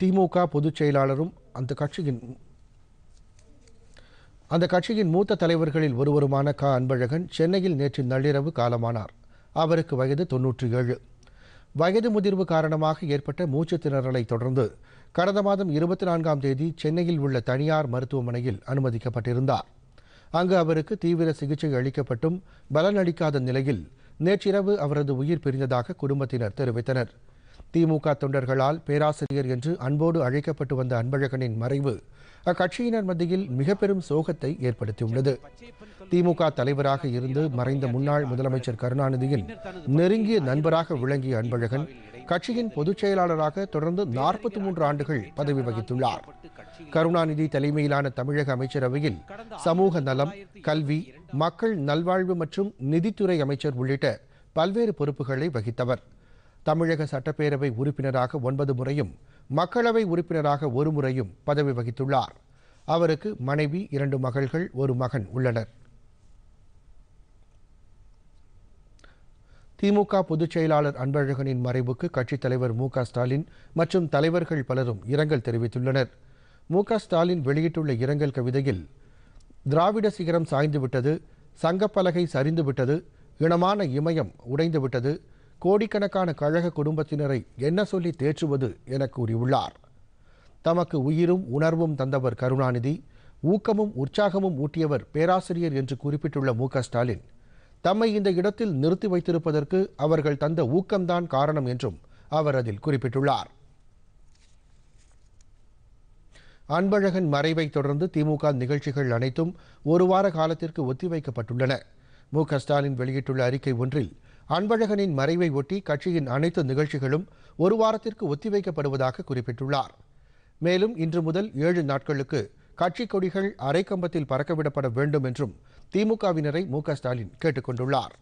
திமுக பொதுச் செயலாளரும் அந்த கட்சியின் அந்த கட்சியின் மூத்த தலைவர்களில் ஒருவருமான க அன்பழகன் சென்னையில் நேற்று நள்ளிரவு காலமானார் அவருக்கு வயது தொன்னூற்றி ஏழு வயது முதிர்வு காரணமாக ஏற்பட்ட மூச்சு திணறலை தொடர்ந்து கடந்த மாதம் இருபத்தி நான்காம் தேதி சென்னையில் உள்ள தனியார் மருத்துவமனையில் அனுமதிக்கப்பட்டிருந்தார் அங்கு அவருக்கு தீவிர சிகிச்சை அளிக்கப்பட்டும் பலனளிக்காத நிலையில் நேற்றிரவு அவரது உயிர் பிரிந்ததாக குடும்பத்தினர் தெரிவித்தனர் திமுக தொண்டர்களால் பேராசிரியர் என்று அன்போடு அழைக்கப்பட்டு வந்த அன்பழகனின் மறைவு அக்கட்சியினர் மத்தியில் மிக பெரும் சோகத்தை ஏற்படுத்தியுள்ளது திமுக தலைவராக இருந்து மறைந்த முன்னாள் முதலமைச்சர் கருணாநிதியின் நெருங்கிய நண்பராக விளங்கிய அன்பழகன் கட்சியின் பொதுச் செயலாளராக தொடர்ந்து நாற்பத்தி மூன்று ஆண்டுகள் பதவி வகித்துள்ளார் கருணாநிதி தலைமையிலான தமிழக அமைச்சரவையில் சமூக நலம் கல்வி மக்கள் நல்வாழ்வு மற்றும் நிதித்துறை அமைச்சர் உள்ளிட்ட பல்வேறு பொறுப்புகளை வகித்தவர் தமிழக சட்டப்பேரவை உறுப்பினராக ஒன்பது முறையும் மக்களவை உறுப்பினராக ஒரு முறையும் பதவி வகித்துள்ளார் அவருக்கு மனைவி இரண்டு மகள்கள் ஒரு மகன் உள்ளனர் திமுக பொதுச் செயலாளர் அன்பழகனின் மறைவுக்கு கட்சித் தலைவர் மு ஸ்டாலின் மற்றும் தலைவர்கள் பலரும் இரங்கல் தெரிவித்துள்ளனர் மு ஸ்டாலின் வெளியிட்டுள்ள இரங்கல் கவிதையில் திராவிட சிகரம் சாய்ந்துவிட்டது சங்கப்பலகை சரிந்துவிட்டது இனமான இமயம் உடைந்துவிட்டது கோடிக்கணக்கான கழக குடும்பத்தினரை என்ன சொல்லி தேற்றுவது என கூறியுள்ளார் தமக்கு உயிரும் உணர்வும் தந்தவர் கருணாநிதி ஊக்கமும் உற்சாகமும் ஊட்டியவர் பேராசிரியர் என்று குறிப்பிட்டுள்ள மு ஸ்டாலின் தம்மை இந்த இடத்தில் நிறுத்தி வைத்திருப்பதற்கு அவர்கள் தந்த ஊக்கம்தான் காரணம் என்றும் அவர் அதில் குறிப்பிட்டுள்ளார் அன்பழகன் மறைவை தொடர்ந்து திமுக நிகழ்ச்சிகள் அனைத்தும் ஒரு வார காலத்திற்கு ஒத்திவைக்கப்பட்டுள்ளன மு ஸ்டாலின் வெளியிட்டுள்ள அறிக்கை ஒன்றில் அன்பழகனின் மறைவை ஒட்டி கட்சியின் அனைத்து நிகழ்ச்சிகளும் ஒரு வாரத்திற்கு ஒத்திவைக்கப்படுவதாக குறிப்பிட்டுள்ளார் மேலும் இன்று முதல் ஏழு நாட்களுக்கு கட்சி கொடிகள் அரைக்கம்பத்தில் பறக்கவிடப்பட வேண்டும் என்றும் திமுகவினரை மு க ஸ்டாலின் கேட்டுக் கொண்டுள்ளாா்